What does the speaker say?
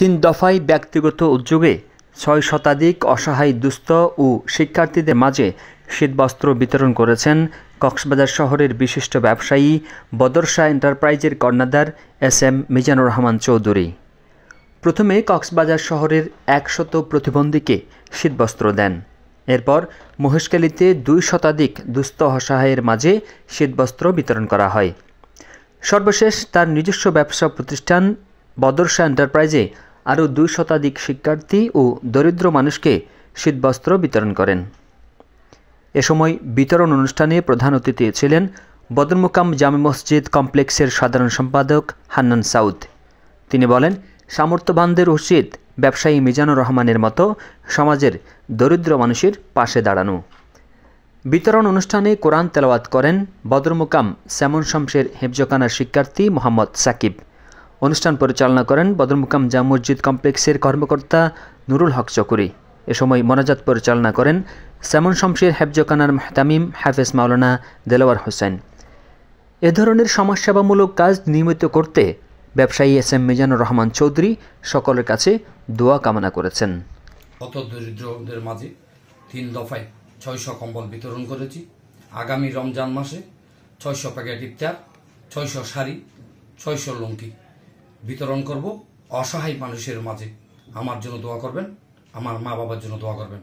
তিন দফায় ব্যক্তিগত উদ্যোগে ছয় শতাধিক অসহায় দুস্থ ও শিক্ষার্থীদের মাঝে শীতবস্ত্র বিতরণ করেছেন কক্সবাজার শহরের বিশিষ্ট ব্যবসায়ী বদরশাহ এন্টারপ্রাইজের কর্ণাদার এস এম মিজানুর রহমান চৌধুরী প্রথমে কক্সবাজার শহরের একশত প্রতিবন্ধীকে শীতবস্ত্র দেন এরপর মহেশখালীতে দুই শতাধিক দুস্থ অসহায়ের মাঝে শীতবস্ত্র বিতরণ করা হয় সর্বশেষ তার নিজস্ব ব্যবসা প্রতিষ্ঠান বদরশাহ এন্টারপ্রাইজে আরও দুই শতাধিক শিক্ষার্থী ও দরিদ্র মানুষকে শীতবস্ত্র বিতরণ করেন এ সময় বিতরণ অনুষ্ঠানে প্রধান অতিথি ছিলেন বদরমুকাম জামে মসজিদ কমপ্লেক্সের সাধারণ সম্পাদক হান্নান সাউদ তিনি বলেন সামর্থ্যবানদের উচিত ব্যবসায়ী মিজানুর রহমানের মতো সমাজের দরিদ্র মানুষের পাশে দাঁড়ানো বিতরণ অনুষ্ঠানে কোরআন তেলাওয়াত করেন বদরমুকাম স্যামন শমশের হেফজকানার শিক্ষার্থী মোহাম্মদ সাকিব অনুষ্ঠান পরিচালনা করেন বদরমুকাম জাম মসজিদ কমপ্লেক্সের কর্মকর্তা নুরুল হক চকুরি এ সময় মোনাজাত পরিচালনা করেন স্যামন শমশের হেফজকানার তামিম হাফেজ মাওলানা দেলাওয়ার হোসেন এ ধরনের সমাজসেবামূলক কাজ নিয়মিত করতে ব্যবসায়ী এস এম মিজানুর রহমান চৌধুরী সকলের কাছে দোয়া কামনা করেছেন গত দরিদ্রদের মাঝে তিন দফায় ছয়শ কম্বল বিতরণ করেছি আগামী রমজান মাসে ছয়শ প্যাকেট ইফতার ছয়শ শাড়ি ছয়শ লঙ্কি বিতরণ করব অসহায় মানুষের মাঝে আমার জন্য দোয়া করবেন আমার মা বাবার জন্য দোয়া করবেন